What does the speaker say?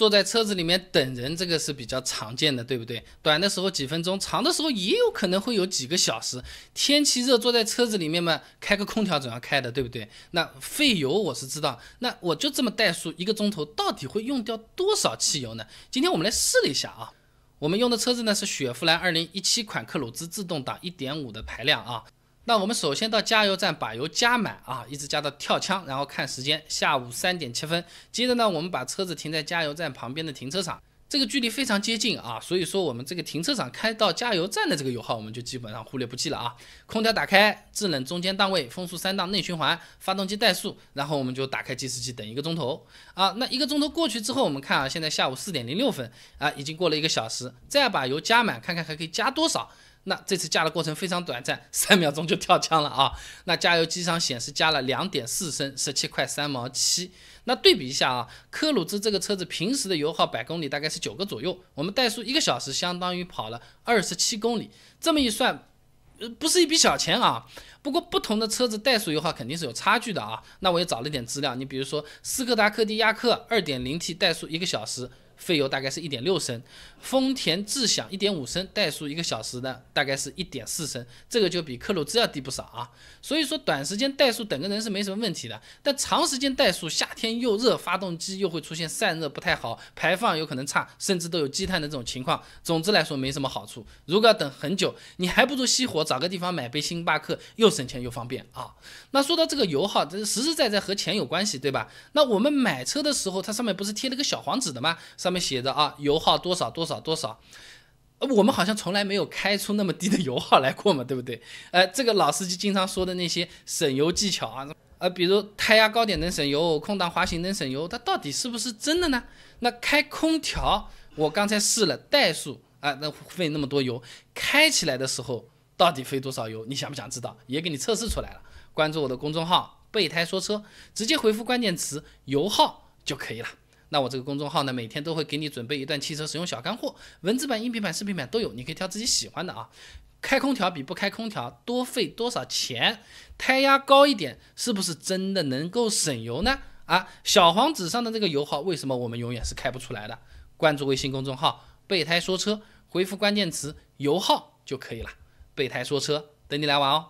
坐在车子里面等人，这个是比较常见的，对不对？短的时候几分钟，长的时候也有可能会有几个小时。天气热，坐在车子里面嘛，开个空调总要开的，对不对？那费油我是知道，那我就这么怠速一个钟头，到底会用掉多少汽油呢？今天我们来试了一下啊，我们用的车子呢是雪佛兰2017款克鲁兹自动挡1.5的排量啊。那我们首先到加油站把油加满啊，一直加到跳枪，然后看时间，下午三点七分。接着呢，我们把车子停在加油站旁边的停车场，这个距离非常接近啊，所以说我们这个停车场开到加油站的这个油耗我们就基本上忽略不计了啊。空调打开，制冷中间档位，风速三档，内循环，发动机怠速，然后我们就打开计时器等一个钟头啊。那一个钟头过去之后，我们看啊，现在下午四点零六分啊，已经过了一个小时，再把油加满，看看还可以加多少。那这次加的过程非常短暂，三秒钟就跳枪了啊！那加油机上显示加了两点四升，十七块三毛七。那对比一下啊，科鲁兹这个车子平时的油耗百公里大概是九个左右，我们怠速一个小时相当于跑了二十七公里，这么一算，呃，不是一笔小钱啊。不过不同的车子怠速油耗肯定是有差距的啊。那我也找了点资料，你比如说斯柯达柯迪亚克二点零 T 怠速一个小时。费油大概是一点六升，丰田智享一点五升，怠速一个小时呢，大概是一点四升，这个就比克鲁兹要低不少啊。所以说短时间怠速等个人是没什么问题的，但长时间怠速，夏天又热，发动机又会出现散热不太好，排放有可能差，甚至都有积碳的这种情况。总之来说没什么好处。如果要等很久，你还不如熄火，找个地方买杯星巴克，又省钱又方便啊。那说到这个油耗，这实实在在和钱有关系，对吧？那我们买车的时候，它上面不是贴了个小黄纸的吗？是。上面写着啊，油耗多少多少多少，我们好像从来没有开出那么低的油耗来过嘛，对不对？呃，这个老司机经常说的那些省油技巧啊，呃，比如胎压高点能省油，空档滑行能省油，它到底是不是真的呢？那开空调，我刚才试了怠速啊，那费那么多油，开起来的时候到底费多少油？你想不想知道？也给你测试出来了。关注我的公众号“备胎说车”，直接回复关键词“油耗”就可以了。那我这个公众号呢，每天都会给你准备一段汽车使用小干货，文字版、音频版、视频版都有，你可以挑自己喜欢的啊。开空调比不开空调多费多少钱？胎压高一点是不是真的能够省油呢？啊，小黄纸上的这个油耗为什么我们永远是开不出来的？关注微信公众号“备胎说车”，回复关键词“油耗”就可以了。备胎说车，等你来玩哦。